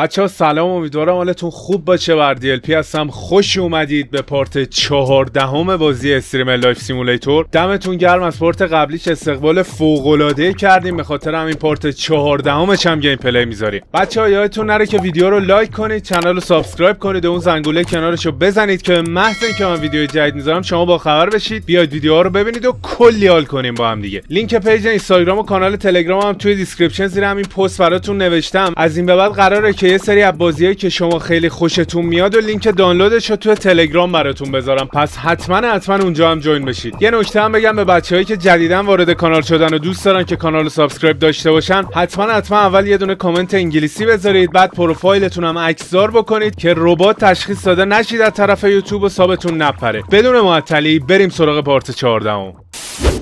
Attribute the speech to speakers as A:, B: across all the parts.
A: بچه ها سلام امیدوارم حالتون خوب باشه بر DLP هستم خوش اومدید به پارت چهاردهم بازی استریم لایف سیمولیتور دمتون گرم از پارت قبلیش استقبال فوق العاده کردیم به خاطر همین پارت چهاردهمش هم گیم پلی میذاریم بچه ها یادتون نره که ویدیو رو لایک کنید کانال رو سابسکرایب کنید و اون زنگوله کنارش رو بزنید که محض اینکه من ویدیو جدید میذارم شما با خبر بشید بیاید ویدیو رو ببینید و کلی حال کنیم با هم دیگه لینک پیج اینستاگرام و کانال تلگرام هم توی دیسکریپشن زیر همین پست براتون نوشتم از این به بعد قراره که یه سری از بازیایی که شما خیلی خوشتون میاد و لینک دانلودش رو تو تلگرام براتون بذارم پس حتما حتما اونجا هم جوین بشید یه نکته هم بگم به بچههایی که جدیدا وارد کانال شدن و دوست دارن که کانال رو سابسکرایب داشته باشن حتما حتما اول یه دونه کامنت انگلیسی بذارید بعد پروفایلتون هم عکسدار بکنید که ربات تشخیص داده نشید از طرف یوتیوب و سابتون نپره بدون معطلی بریم سراغ پارت 14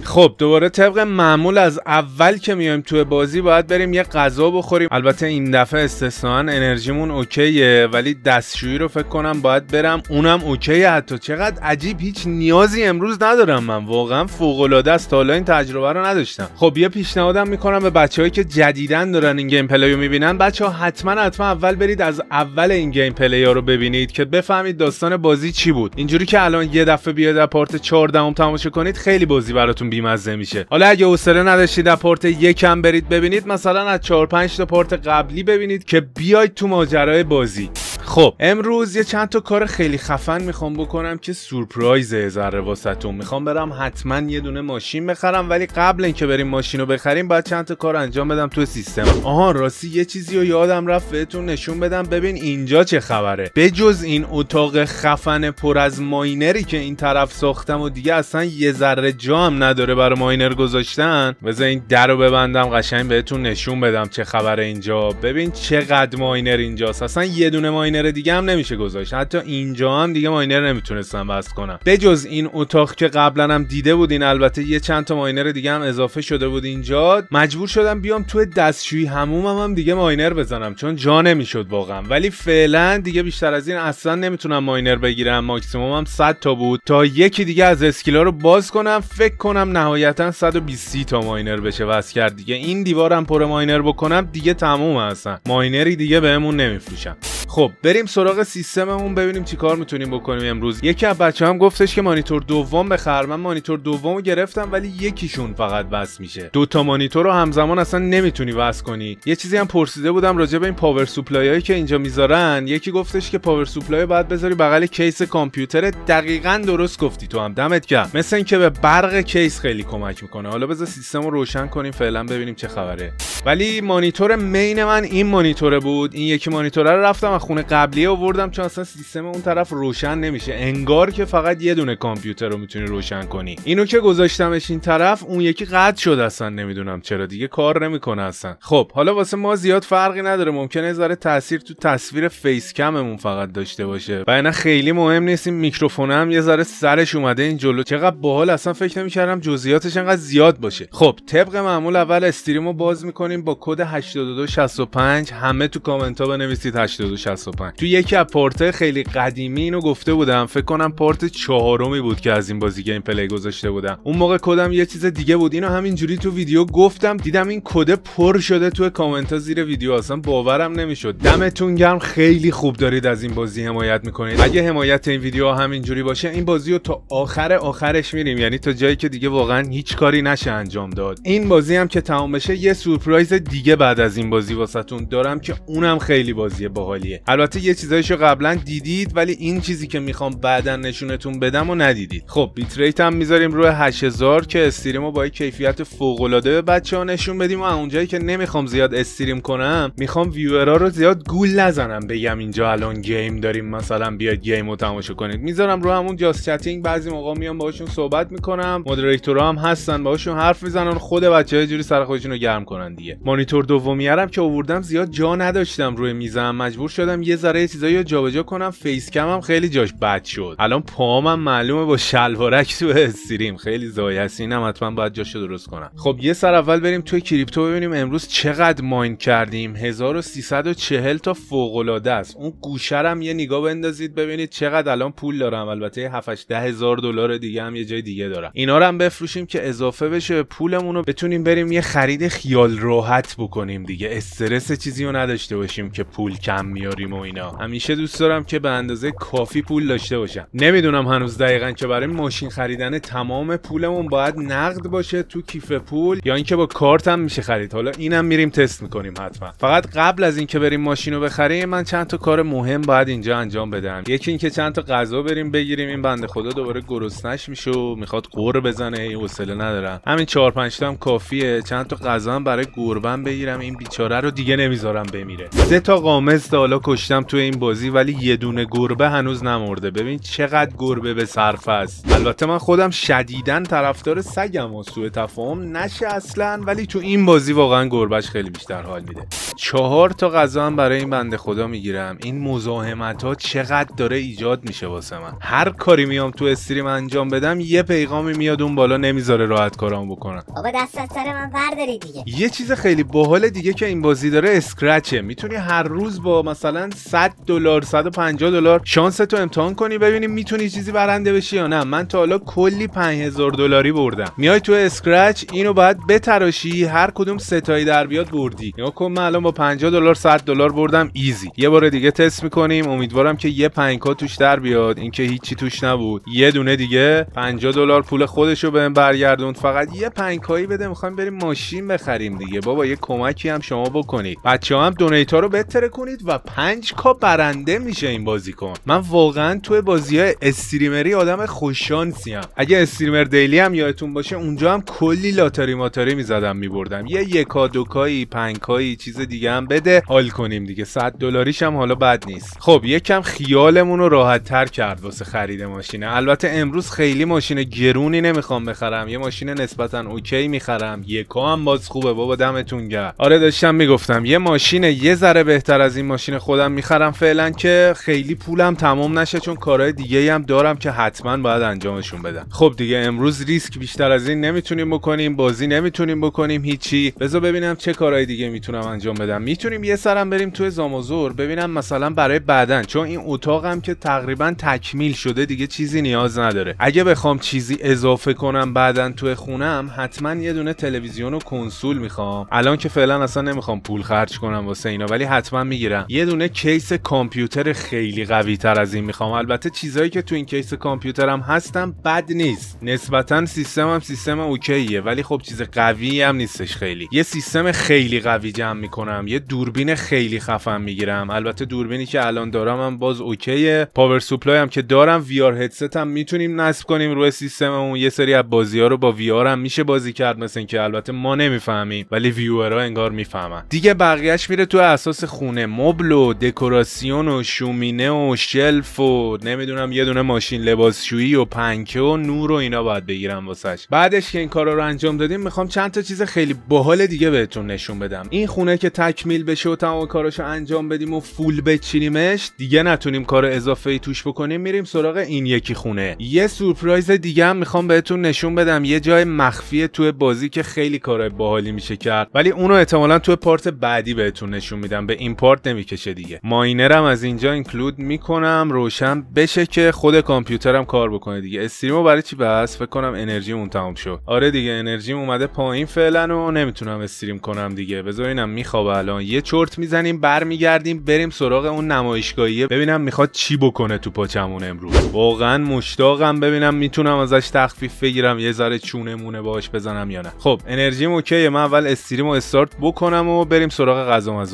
A: خب دوباره طبق معمول از اول که میایم توی بازی باید بریم یه غذا بخوریم البته این دفعه استثنا انرژیمون اوکیه ولی دستشویی رو فکر کنم باید برم اونم اوکیه حتی چقدر عجیب هیچ نیازی امروز ندارم من واقعا فوق العاده است حالا این تجربه رو نداشتم خب یه پیشنهادم میکنم به بچههایی که جدیدن دارن این گیم رو میبینن بچه ها حتما حتما اول برید از اول این گیم پلی ها رو ببینید که بفهمید داستان بازی چی بود اینجوری که الان یه دفعه بیاد پارت 14 تماشا کنید خیلی بازی براتون بیمزه میشه حالا اگه حوصله نداشتید از پورت یکم برید ببینید مثلا از 4 5 تا پورت قبلی ببینید که بیاید تو ماجرای بازی خب امروز یه چند تا کار خیلی خفن میخوام بکنم که سورپرایز ذره واسهتون میخوام برم حتما یه دونه ماشین بخرم ولی قبل اینکه بریم ماشین رو بخریم باید چند تا کار انجام بدم تو سیستم آها راستی یه چیزی رو یادم رفت بهتون نشون بدم ببین اینجا چه خبره بجز این اتاق خفن پر از ماینری که این طرف ساختم و دیگه اصلا یه ذره جا نداره برای ماینر گذاشتن بذار این در ببندم قشنگ بهتون نشون بدم چه خبره اینجا ببین چقدر ماینر اینجاست اصلا یه دونه ماینر ماینر دیگه هم نمیشه گذاشت حتی اینجا هم دیگه ماینر نمیتونستم وصل کنم بجز این اتاق که قبلا هم دیده بودین البته یه چند تا ماینر دیگه هم اضافه شده بود اینجا مجبور شدم بیام توی دستشویی همومم هم دیگه ماینر بزنم چون جا نمیشد واقعا ولی فعلا دیگه بیشتر از این اصلا نمیتونم ماینر بگیرم هم 100 تا بود تا یکی دیگه از اسکیلا رو باز کنم فکر کنم نهایتا 120 تا ماینر بشه وصل کرد دیگه این دیوارم پر ماینر بکنم دیگه تموم هستن ماینری دیگه بهمون نمیفروشن خب بریم سراغ سیستممون ببینیم چیکار میتونیم بکنیم امروز یکی از بچه هم گفتش که مانیتور دوم بخر من مانیتور دومو گرفتم ولی یکیشون فقط وصل میشه دو تا مانیتور رو همزمان اصلا نمیتونی وصل کنی یه چیزی هم پرسیده بودم راجع به این پاور سوپلای هایی که اینجا میذارن یکی گفتش که پاور سوپلای باید بذاری بغل کیس کامپیوتر دقیقا درست گفتی تو هم دمت کرد مثل اینکه به برق کیس خیلی کمک میکنه حالا بذار سیستم رو روشن کنیم فعلا ببینیم چه خبره ولی مانیتور مین من این مانیتوره بود این یکی مانیتوره رو رفتم خونه قبلی آوردم چون اصلا سیستم اون طرف روشن نمیشه انگار که فقط یه دونه کامپیوتر رو میتونی روشن کنی اینو که گذاشتمش این طرف اون یکی قطع شد اصلا نمیدونم چرا دیگه کار نمیکنه اصلا خب حالا واسه ما زیاد فرقی نداره ممکنه ذره تاثیر تو تصویر فیس کممون فقط داشته باشه و نه خیلی مهم نیست این میکروفون هم یه ذره سرش اومده این جلو چقدر باحال اصلا فکر نمیکردم جزئیاتش انقدر زیاد باشه خب طبق معمول اول استریم رو باز میکنیم با کد 8265 همه تو کامنت ها بنویسید 82 65 تو یکی از پورت خیلی قدیمی اینو گفته بودم فکر کنم پورت چهارمی بود که از این بازی گیم پلی گذاشته بودم اون موقع کدم یه چیز دیگه بود اینو همینجوری تو ویدیو گفتم دیدم این کد پر شده تو کامنت زیر ویدیو اصلا باورم نمیشد دمتون گرم خیلی خوب دارید از این بازی حمایت میکنید اگه حمایت این ویدیو همینجوری باشه این بازی رو تا آخر آخرش میریم یعنی تا جایی که دیگه واقعا هیچ کاری نشه انجام داد این بازی هم که تمام بشه یه سورپرایز دیگه بعد از این بازی واسهتون دارم که اونم خیلی بازی باحالیه البته یه چیزایشو قبلا دیدید ولی این چیزی که میخوام بعدا نشونتون بدم و ندیدید خب بیت ریت هم میذاریم روی 8000 که استریم رو با کیفیت فوق العاده به ها نشون بدیم و اونجایی که نمیخوام زیاد استریم کنم میخوام ویورا رو زیاد گول نزنم بگم اینجا الان گیم داریم مثلا بیاد گیم رو تماشا کنید میذارم رو همون جاست چتینگ بعضی موقع میام باهاشون صحبت میکنم مودریتورها هم هستن باهاشون حرف میزنن خود بچه‌ها جوری سر خودشون رو گرم کنن دیگه مانیتور دومیارم که آوردم زیاد جا نداشتم روی میزم مجبور شدم شدم یه ذره چیزایی رو جابجا کنم فیس کم هم خیلی جاش بد شد الان پاهم معلومه با شلوارک تو استریم خیلی زایسی اینم حتما باید جاشو درست کنم خب یه سر اول بریم توی کریپتو ببینیم امروز چقدر ماین کردیم 1340 تا فوق العاده است اون هم یه نگاه بندازید ببینید چقدر الان پول دارم البته 7 8 هزار دلار دیگه هم یه جای دیگه دارم اینا رو هم بفروشیم که اضافه بشه به پولمون رو بتونیم بریم یه خرید خیال راحت بکنیم دیگه استرس چیزی رو نداشته باشیم که پول کم میاره داریم و اینا همیشه دوست دارم که به اندازه کافی پول داشته باشم نمیدونم هنوز دقیقا که برای ماشین خریدن تمام پولمون باید نقد باشه تو کیف پول یا اینکه با کارت هم میشه خرید حالا اینم میریم تست میکنیم حتما فقط قبل از اینکه بریم ماشین رو بخریم من چند تا کار مهم باید اینجا انجام بدم یکی اینکه چند تا غذا بریم بگیریم این بنده خدا دوباره گرسنش میشه و میخواد قور بزنه این حوصله ندارم همین چهار 5 هم کافیه چند تا غذا هم برای گربن بگیرم این بیچاره رو دیگه نمیذارم بمیره سه تا قامز کشتم تو این بازی ولی یه دونه گربه هنوز نمرده ببین چقدر گربه به صرف است البته من خودم شدیدن طرفدار سگم و سوء تفاهم نشه اصلا ولی تو این بازی واقعا گربهش خیلی بیشتر حال میده چهار تا غذا هم برای این بنده خدا میگیرم این مزاحمت ها چقدر داره ایجاد میشه واسه من هر کاری میام تو استریم انجام بدم یه پیغامی میاد اون بالا نمیذاره راحت کارام بکنم بابا دست از سر من برداری دیگه یه چیز خیلی باحال دیگه که این بازی داره اسکرچه میتونی هر روز با مثلا مثلا 100 دلار 150 دلار شانس تو امتحان کنی ببینیم میتونی چیزی برنده بشی یا نه من تا حالا کلی 5000 دلاری بردم میای تو اسکرچ اینو باید بتراشی هر کدوم ستایی در بیاد بردی یا کن من الان با 50 دلار 100 دلار بردم ایزی یه بار دیگه تست میکنیم امیدوارم که یه 5 توش در بیاد اینکه هیچی توش نبود یه دونه دیگه 50 دلار پول خودشو بهم برگردون فقط یه 5 بده میخوام بریم ماشین بخریم دیگه بابا یه کمکی هم شما بکنید بچه‌ها هم دونیتا رو بتره کنید و پنج کا برنده میشه این بازیکن من واقعا توی بازی های استریمری آدم خوششانسی اگه استریمر دیلی هم یادتون باشه اونجا هم کلی لاتاری ماتاری میزدم میبردم یه یکا دوکایی پنکایی چیز دیگه هم بده حال کنیم دیگه 100 دلاریش هم حالا بد نیست خب یکم خیالمون رو راحت تر کرد واسه خرید ماشینه البته امروز خیلی ماشین گرونی نمیخوام بخرم یه ماشین نسبتا اوکی میخرم یکا هم باز خوبه بابا دمتون گرم آره داشتم میگفتم یه ماشین یه ذره بهتر از این ماشین خودم میخرم فعلا که خیلی پولم تمام نشه چون کارهای دیگه هم دارم که حتما باید انجامشون بدم خب دیگه امروز ریسک بیشتر از این نمیتونیم بکنیم بازی نمیتونیم بکنیم هیچی بذار ببینم چه کارهای دیگه میتونم انجام بدم میتونیم یه سرم بریم توی زامازور ببینم مثلا برای بعدن چون این اتاقم که تقریبا تکمیل شده دیگه چیزی نیاز نداره اگه بخوام چیزی اضافه کنم بعدن توی خونم حتما یه دونه تلویزیون و کنسول میخوام الان که فعلا اصلا نمیخوام پول خرج کنم واسه اینا ولی حتما میگیرم یه دونه کیس کامپیوتر خیلی قوی تر از این میخوام البته چیزایی که تو این کیس کامپیوترم هستم بد نیست نسبتا سیستمم سیستم اوکیه ولی خب چیز قوی هم نیستش خیلی یه سیستم خیلی قوی جمع میکنم یه دوربین خیلی خفن میگیرم البته دوربینی که الان دارم هم باز اوکیه پاور سوپلای هم که دارم وی آر هدست هم میتونیم نصب کنیم روی سیستممون یه سری از بازی ها رو با وی آر هم میشه بازی کرد مثل اینکه البته ما نمیفهمیم ولی ها انگار میفهمن دیگه بقیهش میره تو اساس خونه مبل دکوراسیون و شومینه و شلف و نمیدونم یه دونه ماشین لباسشویی و پنکه و نور و اینا باید بگیرم واسش بعدش که این کارا رو انجام دادیم میخوام چند تا چیز خیلی باحال دیگه بهتون نشون بدم این خونه که تکمیل بشه و تمام کاراشو انجام بدیم و فول بچینیمش دیگه نتونیم کار اضافه ای توش بکنیم میریم سراغ این یکی خونه یه سورپرایز دیگه هم میخوام بهتون نشون بدم یه جای مخفی توی بازی که خیلی کار باحالی میشه کرد ولی اونو احتمالا توی پارت بعدی بهتون نشون میدم به این پارت نمیکشه دیگه ماینرم از اینجا اینکلود میکنم روشن بشه که خود کامپیوترم کار بکنه دیگه استریمو برای چی بس فکر کنم انرژیمون تمام شد آره دیگه انرژیم اومده پایین فعلا و نمیتونم استریم کنم دیگه بذارینم میخوابه الان یه چرت میزنیم برمیگردیم بریم سراغ اون نمایشگاهیه ببینم میخواد چی بکنه تو پاچمون امروز واقعا مشتاقم ببینم میتونم ازش تخفیف بگیرم یه ذره چونمونه باهاش بزنم یا نه خب انرژیم اوکیه من اول استریمو استارت بکنم و بریم سراغ غذا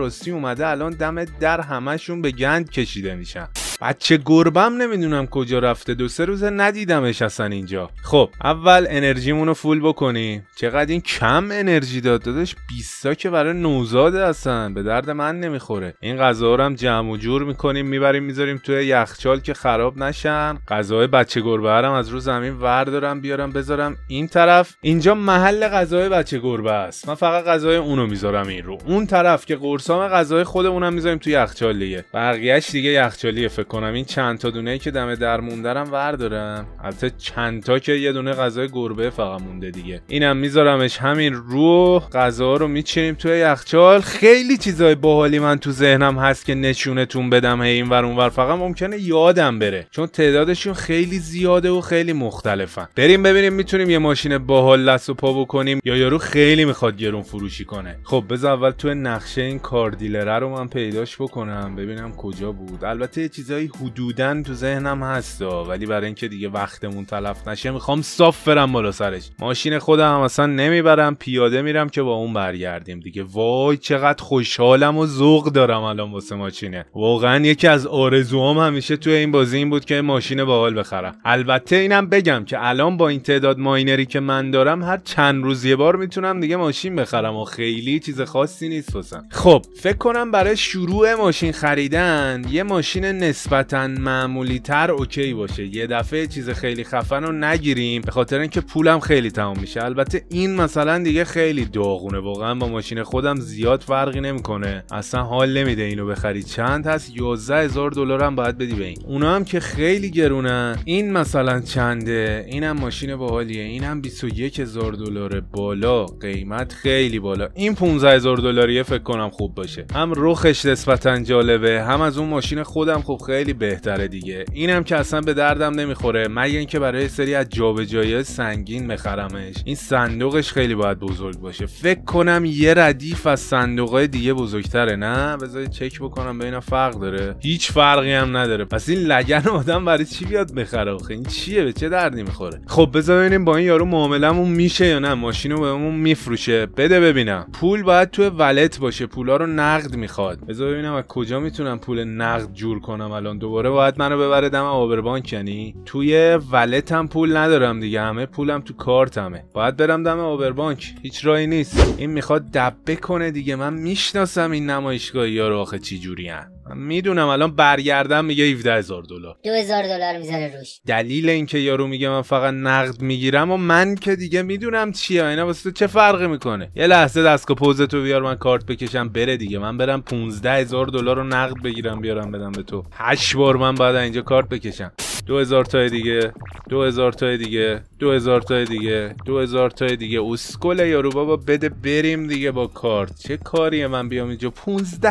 A: راستی اومده الان دم در همشون به گند کشیده میشن بچه گربم نمیدونم کجا رفته دو سه روزه ندیدمش اصلا اینجا خب اول انرژیمون رو فول بکنیم چقدر این کم انرژی داد دادش بیستا که برای نوزاده اصلا به درد من نمیخوره این غذا رو هم جمع و جور میکنیم میبریم میذاریم توی یخچال که خراب نشن غذای بچه گربه هم از رو زمین وردارم بیارم بذارم این طرف اینجا محل غذای بچه گربه است من فقط غذای اونو میذارم این رو اون طرف که قرصام غذای خودمونم میذاریم توی یخچال دیگه بقیهش دیگه یخچالیه فکر کنم این چند تا دونه که دم در موندرم وردارم البته چند تا که یه دونه غذای گربه فقط مونده دیگه اینم میذارمش همین رو غذا رو میچینیم توی یخچال خیلی چیزای باحالی من تو ذهنم هست که نشونتون بدم هی اینور اونور فقط ممکنه یادم بره چون تعدادشون خیلی زیاده و خیلی مختلفن بریم ببینیم میتونیم یه ماشین باحال دست و پا بکنیم یا یارو خیلی میخواد گرون فروشی کنه خب بذار اول تو نقشه این کاردیلره رو من پیداش بکنم ببینم کجا بود البته چیزای چیزایی تو ذهنم هستا ولی برای اینکه دیگه وقتمون تلف نشه میخوام صاف برم بالا سرش ماشین خودم هم اصلا نمیبرم پیاده میرم که با اون برگردیم دیگه وای چقدر خوشحالم و ذوق دارم الان واسه ماشینه واقعا یکی از آرزوهام همیشه توی این بازی این بود که ماشین باحال بخرم البته اینم بگم که الان با این تعداد ماینری که من دارم هر چند روز یه بار میتونم دیگه ماشین بخرم و خیلی چیز خاصی نیست واسم خب فکر کنم برای شروع ماشین خریدن یه ماشین نسبت نسبتا معمولی تر اوکی باشه یه دفعه چیز خیلی خفن رو نگیریم به خاطر اینکه پولم خیلی تمام میشه البته این مثلا دیگه خیلی داغونه واقعا با ماشین خودم زیاد فرقی نمیکنه اصلا حال نمیده اینو بخری چند هست 11000 دلار هم باید بدی به این اونا هم که خیلی گرونه این مثلا چنده اینم ماشین باحالیه اینم 21000 دلار بالا قیمت خیلی بالا این 15000 دلاریه فکر کنم خوب باشه هم رخش نسبتا جالبه هم از اون ماشین خودم خوب خیلی بهتره دیگه اینم که اصلا به دردم نمیخوره مگه اینکه برای سری از جابجایی سنگین بخرمش این صندوقش خیلی باید بزرگ باشه فکر کنم یه ردیف از صندوقای دیگه بزرگتره نه بذار چک بکنم به فرق داره هیچ فرقی هم نداره پس این لگن آدم برای چی بیاد بخره آخه این چیه به چه دردی میخوره خب بذار ببینیم با این یارو معاملمون میشه یا نه ماشینو بهمون میفروشه بده ببینم پول باید تو ولت باشه پولا رو نقد میخواد بذار ببینم از کجا میتونم پول نقد جور کنم الان دوباره باید منو ببره دم آبربانک یعنی توی ولتم پول ندارم دیگه همه پولم تو کارتمه باید برم دم آبربانک هیچ راهی نیست این میخواد دبه کنه دیگه من میشناسم این نمایشگاه ها رو آخه چی جوری میدونم الان برگردم میگه 17 هزار دلار 2000 دلار میذاره روش دلیل اینکه یارو میگه من فقط نقد میگیرم و من که دیگه میدونم چیه اینا واسه تو چه فرقی میکنه یه لحظه دست که پوز تو بیار من کارت بکشم بره دیگه من برم هزار دلار رو نقد بگیرم بیارم بدم به تو هشت بار من بعد اینجا کارت بکشم هزار تای دیگه هزار تای دیگه هزار تای دیگه هزار تای دیگه اسکل یارو بابا بده بریم دیگه با کارت چه کاریه من بیام اینجا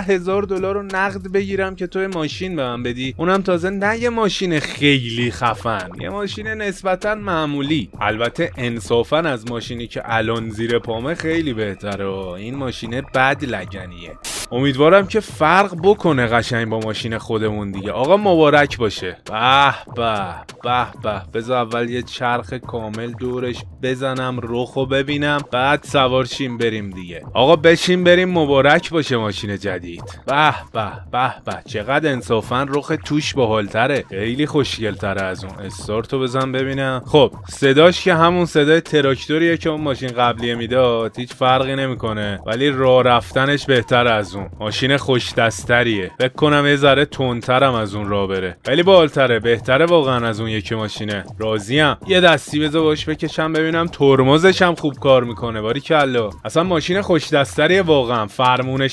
A: هزار دلار رو نقد بگیرم که تو ماشین به من بدی اونم تازه نه یه ماشین خیلی خفن یه ماشین نسبتا معمولی البته انصافا از ماشینی که الان زیر پامه خیلی بهتره این ماشینه بد لگنیه امیدوارم که فرق بکنه قشنگ با ماشین خودمون دیگه آقا مبارک باشه به به به به بذار اول یه چرخ کامل دورش بزنم و ببینم بعد سوارشیم بریم دیگه آقا بشین بریم مبارک باشه ماشین جدید به به به به چقدر انصافا رخ توش باحالتره خیلی خوشگلتره از اون استارتو بزن ببینم خب صداش که همون صدای تراکتوریه که اون ماشین قبلیه میداد هیچ فرقی نمیکنه ولی راه رفتنش بهتر از اون ماشین خوش دستریه فکر کنم یه ذره تندترم از اون را بره ولی بالتره بهتره واقعا از اون یکی ماشینه راضیم یه دستی بذار باش بکشم ببینم ترمزش هم خوب کار میکنه باری کلا اصلا ماشین خوش دستریه واقعا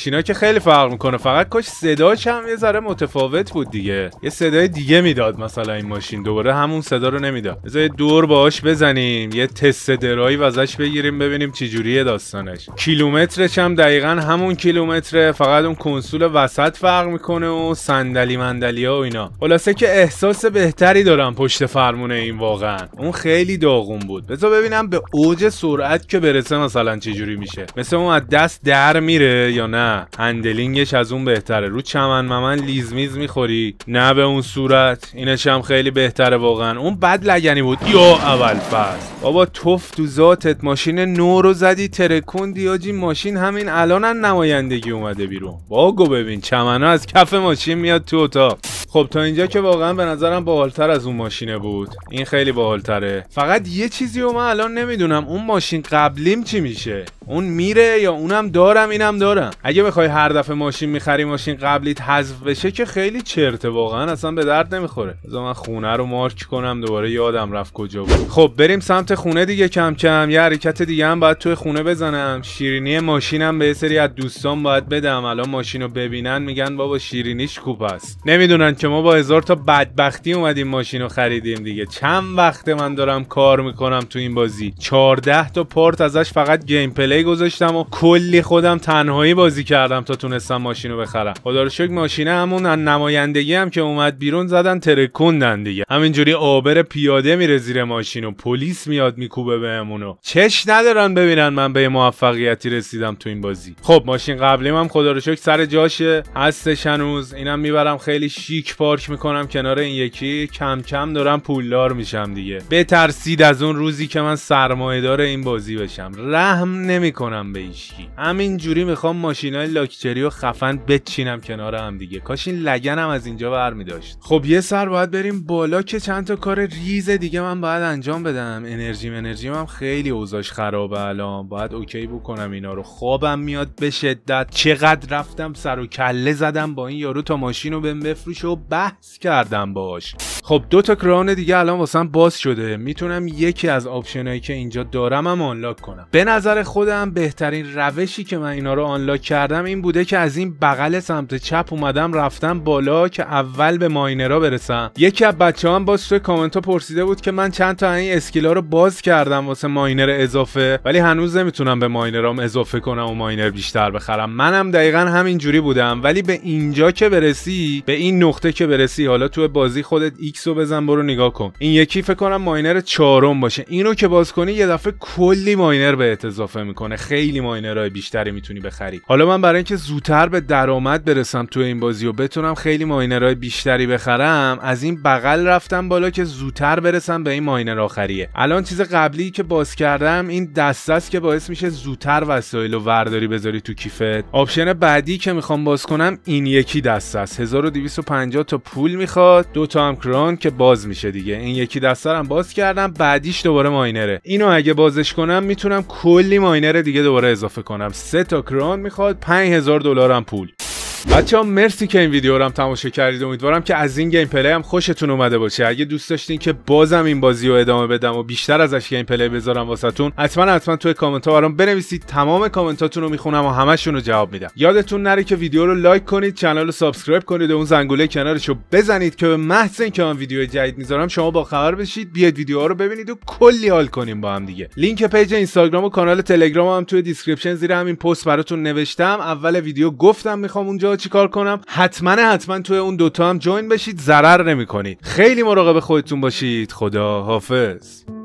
A: اینا که خیلی فرق میکنه فقط کاش صداش هم یه ذره متفاوت بود دیگه یه صدای دیگه میداد مثلا این ماشین دوباره همون صدا رو نمیداد بذار دور باهاش بزنیم یه تست درایو ازش بگیریم ببینیم چجوریه داستانش کیلومترش هم دقیقا همون کیلومتر فقط اون کنسول وسط فرق میکنه و صندلی مندلی ها و اینا خلاصه که احساس بهتری دارم پشت فرمون این واقعا اون خیلی داغون بود بذار ببینم به اوج سرعت که برسه مثلا چجوری میشه مثل اون از دست در میره یا نه هندلینگش از اون بهتره رو چمن ممن لیز میز میخوری نه به اون صورت اینش هم خیلی بهتره واقعا اون بد لگنی بود یا اول فصل بابا توف تو ذاتت ماشین نو رو زدی ترکون دیاجی ماشین همین الان نمایندگی اومده بیرون باگو ببین چمنا از کف ماشین میاد تو اتاق خب تا اینجا که واقعا به نظرم باحالتر از اون ماشینه بود این خیلی باحالتره فقط یه چیزی رو من الان نمیدونم اون ماشین قبلیم چی میشه اون میره یا اونم دارم اینم دارم اگه بخوای هر دفعه ماشین میخری ماشین قبلیت حذف بشه که خیلی چرته واقعا اصلا به درد نمیخوره بذار من خونه رو مارک کنم دوباره یادم رفت کجا بود خب بریم سمت خونه دیگه کم کم یه حرکت دیگه هم باید توی خونه بزنم شیرینی ماشینم به سری از دوستان باید بدم الان ماشین رو ببینن میگن بابا شیرینیش کوپ است نمیدونن که ما با هزار تا بدبختی اومدیم ماشین رو خریدیم دیگه چند وقت من دارم کار میکنم تو این بازی 14 تا پارت ازش فقط گیم پلی گذاشتم و کلی خودم تنهایی بازی کردم تا تونستم ماشین رو بخرم خدا رو ماشینه همون نمایندگی هم که اومد بیرون زدن ترکوندن دیگه همینجوری آبر پیاده میره زیر ماشین و پلیس میاد میکوبه بهمونو به چش ندارن ببینن من به موفقیتی رسیدم تو این بازی خب ماشین قبلیم هم خدا رو شکر سر جاشه هستش هنوز اینم میبرم خیلی شیک پارک میکنم کنار این یکی کم کم دارم پولدار میشم دیگه بترسید از اون روزی که من سرمایهدار این بازی بشم رحم نمیکنم به هیچکی همین جوری میخوام ماشینای لاکچری و خفن بچینم کنار هم دیگه کاش این لگنم از اینجا برمی داشت خب یه سر باید بریم بالا که چند تا کار ریز دیگه من باید انجام بدم انرژی منرژیم هم خیلی اوزاش خرابه الان باید اوکی بکنم اینا رو خوابم میاد به شدت چقدر رفتم سر و کله زدم با این یارو تا ماشین رو بهم بفروش و بحث کردم باش خب دو تا کران دیگه الان واسم باز شده میتونم یکی از آپشنایی که اینجا دارم هم آنلاک کنم به نظر خودم بهترین روشی که من اینا رو آنلاک کردم این بوده که از این بغل سمت چپ اومدم رفتم بالا که اول به ماینرا برسم یکی از بچه هم باز توی کامنت پرسیده بود که من چند تا این اسکیلا رو باز کردم واسه ماینر اضافه ولی هنوز نمیتونم به ماینرام اضافه کنم و ماینر بیشتر بخرم منم دقیقا همین جوری بودم ولی به اینجا که برسی به این نقطه که برسی حالا تو بازی خودت ایکس رو بزن برو نگاه کن این یکی فکر کنم ماینر چهارم باشه اینو که باز کنی یه دفعه کلی ماینر به اضافه میکنه خیلی ماینرهای بیشتری میتونی بخری حالا من برای اینکه زودتر به درآمد برسم تو این بازی و بتونم خیلی ماینرهای بیشتری بخرم از این بغل رفتم بالا که زودتر برسم به این ماینر آخریه الان چیز قبلی که باز کردم این دست است که باعث میشه زودتر وسایل و ورداری بذاری تو کیفت آپشن بعدی که میخوام باز کنم این یکی دست است 1250 تا پول میخواد دو تا هم کران که باز میشه دیگه این یکی دسته هم باز کردم بعدیش دوباره ماینره اینو اگه بازش کنم میتونم کلی ماینر دیگه دوباره اضافه کنم سه تا کران میخواد 5000 دلارم پول بچه مرسی که این ویدیو رو هم تماشا کردید امیدوارم که از این گیم پلی هم خوشتون اومده باشه اگه دوست داشتین که بازم این بازی رو ادامه بدم و بیشتر ازش گیم پلی بذارم واسهتون حتما حتما توی کامنت ها برام بنویسید تمام کامنتاتون رو میخونم و همشون رو جواب میدم یادتون نره که ویدیو رو لایک کنید کانال رو سابسکرایب کنید و اون زنگوله کنارش رو بزنید که به محض اینکه من ویدیو جدید میذارم شما با خبر بشید بیاید ویدیوها رو ببینید و کلی حال کنیم با هم دیگه لینک پیج اینستاگرام و کانال تلگرام هم توی دیسکریپشن زیر همین پست براتون نوشتم اول ویدیو گفتم میخوام اونجا چیکار کنم حتما حتما توی اون دوتا هم جوین بشید ضرر نمیکنید خیلی مراقب خودتون باشید خدا حافظ